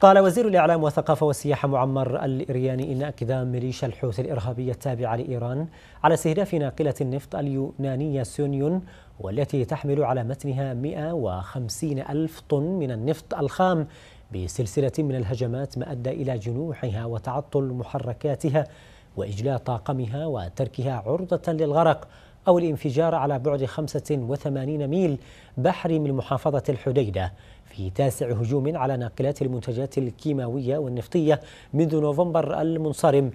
قال وزير الإعلام والثقافة والسياحة معمر الإرياني إن أكذام ميليشيا الحوثي الإرهابية التابعة لإيران على استهداف ناقلة النفط اليونانية سونيون والتي تحمل على متنها 150 ألف طن من النفط الخام بسلسلة من الهجمات ما أدى إلى جنوحها وتعطل محركاتها وإجلاء طاقمها وتركها عرضة للغرق أو الانفجار على بعد 85 ميل بحري من محافظة الحديدة في تاسع هجوم على ناقلات المنتجات الكيماوية والنفطية منذ نوفمبر المنصرم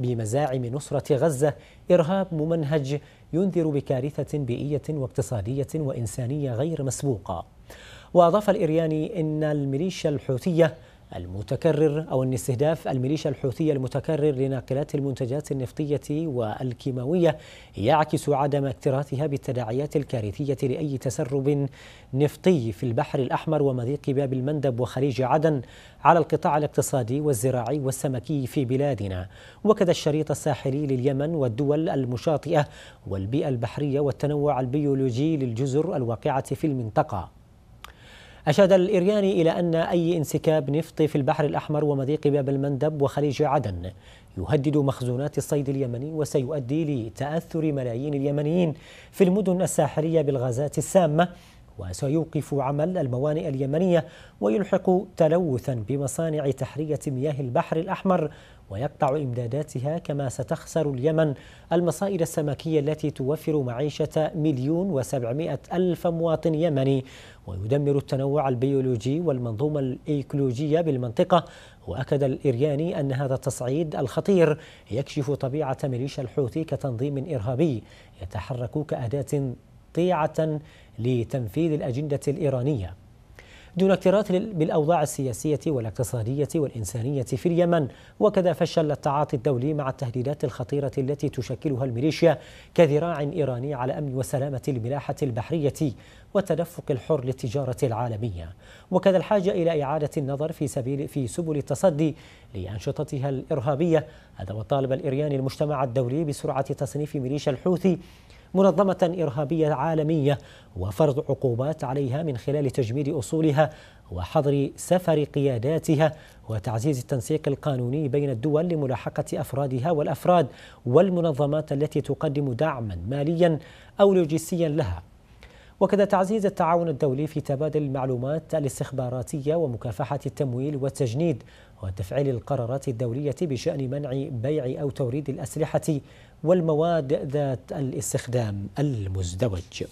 بمزاعم نصرة غزة إرهاب ممنهج ينذر بكارثة بيئية واقتصادية وإنسانية غير مسبوقة وأضاف الإرياني أن الميليشيا الحوثية المتكرر أو أن استهداف الميليشيا الحوثية المتكرر لناقلات المنتجات النفطية والكيماوية يعكس عدم اكتراثها بالتداعيات الكارثية لأي تسرب نفطي في البحر الأحمر ومضيق باب المندب وخليج عدن على القطاع الاقتصادي والزراعي والسمكي في بلادنا وكذا الشريط الساحلي لليمن والدول المشاطئة والبيئة البحرية والتنوع البيولوجي للجزر الواقعة في المنطقة أشاد الإرياني إلى أن أي انسكاب نفط في البحر الأحمر ومضيق باب المندب وخليج عدن يهدد مخزونات الصيد اليمني وسيؤدي لتأثر ملايين اليمنيين في المدن الساحلية بالغازات السامة وسيوقف عمل الموانئ اليمنية ويلحق تلوثا بمصانع تحرية مياه البحر الأحمر ويقطع إمداداتها كما ستخسر اليمن المصائد السمكية التي توفر معيشة مليون وسبعمائة ألف مواطن يمني ويدمر التنوع البيولوجي والمنظومة الإيكولوجية بالمنطقة وأكد الإرياني أن هذا التصعيد الخطير يكشف طبيعة ميليشيا الحوثي كتنظيم إرهابي يتحرك كأداة قطيعة لتنفيذ الأجندة الإيرانية دون اكتراث بالأوضاع السياسية والاقتصادية والإنسانية في اليمن وكذا فشل التعاطي الدولي مع التهديدات الخطيرة التي تشكلها الميليشيا كذراع إيراني على أمن وسلامة الملاحة البحرية والتدفق الحر للتجارة العالمية وكذا الحاجة إلى إعادة النظر في سبيل في سبل التصدي لأنشطتها الإرهابية هذا وطالب الإريان المجتمع الدولي بسرعة تصنيف ميليشيا الحوثي منظمة إرهابية عالمية وفرض عقوبات عليها من خلال تجميد أصولها وحظر سفر قياداتها وتعزيز التنسيق القانوني بين الدول لملاحقة أفرادها والأفراد والمنظمات التي تقدم دعما ماليا أو لوجستيا لها وكذا تعزيز التعاون الدولي في تبادل المعلومات الاستخباراتية ومكافحة التمويل والتجنيد وتفعيل القرارات الدولية بشأن منع بيع أو توريد الأسلحة والمواد ذات الاستخدام المزدوج